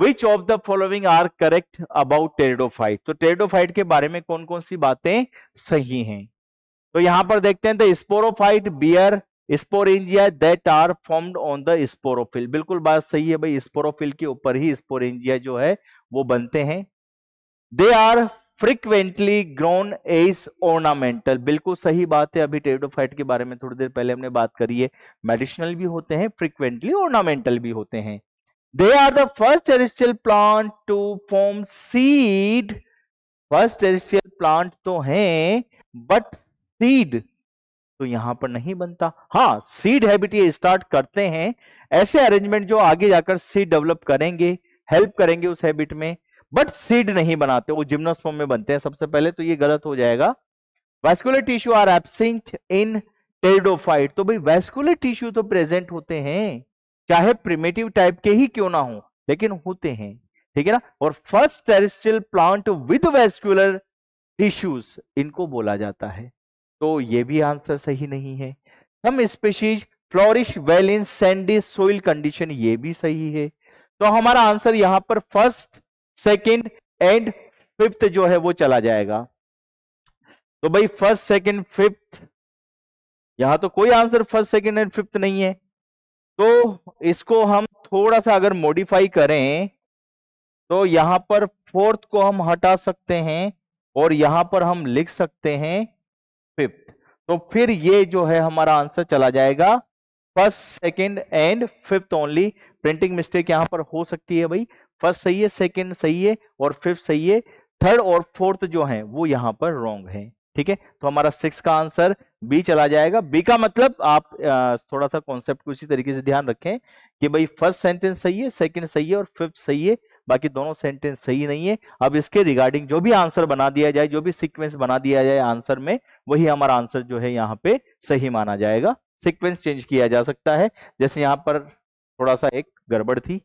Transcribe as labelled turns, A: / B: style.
A: Which of the following are correct about pteridophyte तो pteridophyte के बारे में कौन कौन सी बातें सही हैं तो यहां पर देखते हैं the sporophyte bear sporangia that are formed on the sporophyll बिल्कुल बात सही है भाई स्पोरोफिल के ऊपर ही स्पोरेंजिया जो है वो बनते हैं they are frequently grown as ornamental बिल्कुल सही बात है अभी टेरिडोफाइट के बारे में थोड़ी देर पहले हमने बात करी है मेडिसिनल भी होते हैं फ्रिक्वेंटली ऑर्नामेंटल भी होते हैं They are the first terrestrial plant to form seed. First terrestrial plant तो है but seed तो यहां पर नहीं बनता हाँ सीड हैबिट ये स्टार्ट करते हैं ऐसे अरेंजमेंट जो आगे जाकर सीड डेवलप करेंगे हेल्प करेंगे उस हैबिट में बट सीड नहीं बनाते वो जिम्नोस्फोम में बनते हैं सबसे पहले तो ये गलत हो जाएगा vascular tissue are absent in pteridophyte तो भाई वेस्कुलर टिश्यू तो प्रेजेंट होते हैं चाहे प्रिमेटिव टाइप के ही क्यों ना हो लेकिन होते हैं ठीक है ना और first terrestrial plant with vascular tissues इनको बोला जाता है तो ये भी आंसर सही नहीं है हम species flourish well in sandy soil condition ये भी सही है तो हमारा आंसर यहां पर फर्स्ट सेकंड एंड फिफ्थ जो है वो चला जाएगा तो भाई फर्स्ट सेकंड फिफ्थ यहां तो कोई answer first second and fifth नहीं है तो इसको हम थोड़ा सा अगर मॉडिफाई करें तो यहां पर फोर्थ को हम हटा सकते हैं और यहां पर हम लिख सकते हैं फिफ्थ तो फिर ये जो है हमारा आंसर चला जाएगा first second and fifth only printing mistake यहां पर हो सकती है भाई फर्स्ट सही है सेकंड सही है और फिफ्थ सही है थर्ड और फोर्थ जो है वो यहां पर रॉन्ग है ठीक है तो हमारा सिक्स का आंसर बी चला जाएगा बी का मतलब आप थोड़ा सा कॉन्सेप्ट को इसी तरीके से ध्यान रखें कि भाई फर्स्ट सेंटेंस सही है सेकंड सही है और फिफ्थ सही है बाकी दोनों सेंटेंस सही नहीं है अब इसके रिगार्डिंग जो भी आंसर बना दिया जाए जो भी सीक्वेंस बना दिया जाए आंसर में वही हमारा आंसर जो है यहाँ पे सही माना जाएगा सिक्वेंस चेंज किया जा सकता है जैसे यहाँ पर थोड़ा सा एक गड़बड़ थी